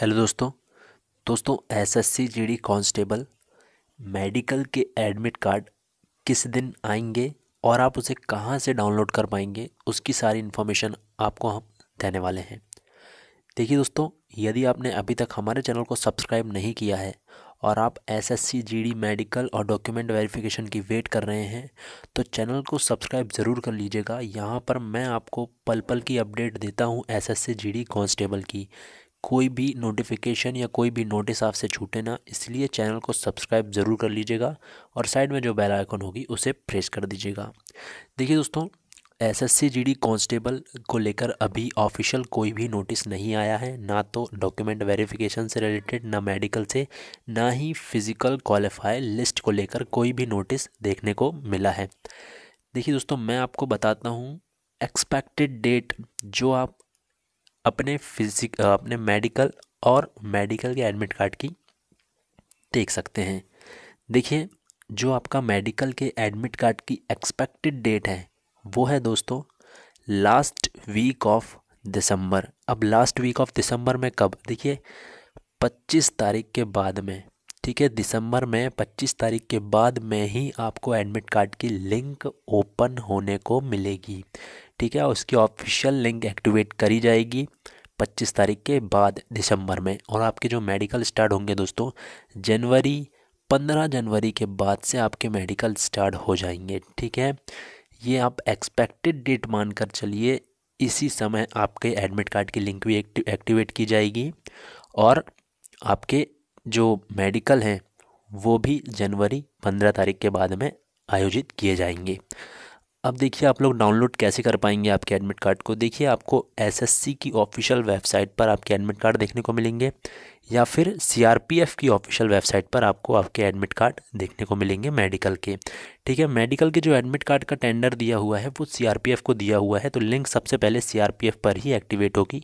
hello दोस्तों दोस्तों SSC GD constable medical के एडमिट कार्ड किस दिन आएंगे और आप उसे कहाँ से डाउनलोड कर पाएंगे उसकी सारी इन्फॉर्मेशन आपको हम देने वाले हैं देखिए दोस्तों यदि आपने अभी तक हमारे चैनल को सब्सक्राइब नहीं किया है और आप S S C G D medical और डॉक्यूमेंट वेरिफिकेशन की वेट कर रहे हैं तो चैनल को सब्सक्राइब ज़रूर कर लीजिएगा यहाँ पर मैं आपको पल पल की अपडेट देता हूँ S S C G D constable की कोई भी नोटिफिकेशन या कोई भी नोटिस आपसे छूटे ना इसलिए चैनल को सब्सक्राइब ज़रूर कर लीजिएगा और साइड में जो बेल आइकन होगी उसे प्रेस कर दीजिएगा देखिए दोस्तों एसएससी जीडी कांस्टेबल को लेकर अभी ऑफिशियल कोई भी नोटिस नहीं आया है ना तो डॉक्यूमेंट वेरिफिकेशन से रिलेटेड ना मेडिकल से ना ही फिज़िकल क्वालिफाई लिस्ट को लेकर कोई भी नोटिस देखने को मिला है देखिए दोस्तों मैं आपको बताता हूँ एक्सपेक्टेड डेट जो आप अपने फिजिक अपने मेडिकल और मेडिकल के एडमिट कार्ड की देख सकते हैं देखिए जो आपका मेडिकल के एडमिट कार्ड की एक्सपेक्टेड डेट है वो है दोस्तों लास्ट वीक ऑफ दिसंबर अब लास्ट वीक ऑफ दिसंबर में कब देखिए 25 तारीख के बाद में ठीक है दिसंबर में 25 तारीख के बाद में ही आपको एडमिट कार्ड की लिंक ओपन होने को मिलेगी ठीक है उसकी ऑफिशियल लिंक एक्टिवेट करी जाएगी 25 तारीख के बाद दिसंबर में और आपके जो मेडिकल स्टार्ट होंगे दोस्तों जनवरी 15 जनवरी के बाद से आपके मेडिकल स्टार्ट हो जाएंगे ठीक है ये आप एक्सपेक्टेड डेट मानकर चलिए इसी समय आपके एडमिट कार्ड की लिंक भी एक्टिवेट की जाएगी और आपके जो मेडिकल हैं वो भी जनवरी पंद्रह तारीख के बाद में आयोजित किए जाएंगे अब देखिए आप लोग डाउनलोड कैसे कर पाएंगे आपके एडमिट कार्ड को देखिए आपको एसएससी की ऑफिशियल वेबसाइट पर आपके एडमिट कार्ड देखने को मिलेंगे या फिर सीआरपीएफ की ऑफिशियल वेबसाइट पर आपको आपके एडमिट कार्ड देखने को मिलेंगे मेडिकल के ठीक है मेडिकल के जो एडमिट कार्ड का टेंडर दिया हुआ है वो सी को दिया हुआ है तो लिंक सबसे पहले सी पर ही एक्टिवेट होगी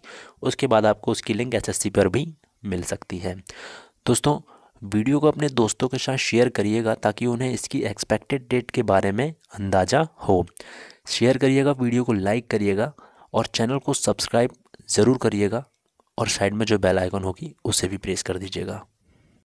उसके बाद आपको उसकी लिंक एस पर भी मिल सकती है दोस्तों वीडियो को अपने दोस्तों के साथ शेयर करिएगा ताकि उन्हें इसकी एक्सपेक्टेड डेट के बारे में अंदाज़ा हो शेयर करिएगा वीडियो को लाइक करिएगा और चैनल को सब्सक्राइब ज़रूर करिएगा और साइड में जो बेल आइकन होगी उसे भी प्रेस कर दीजिएगा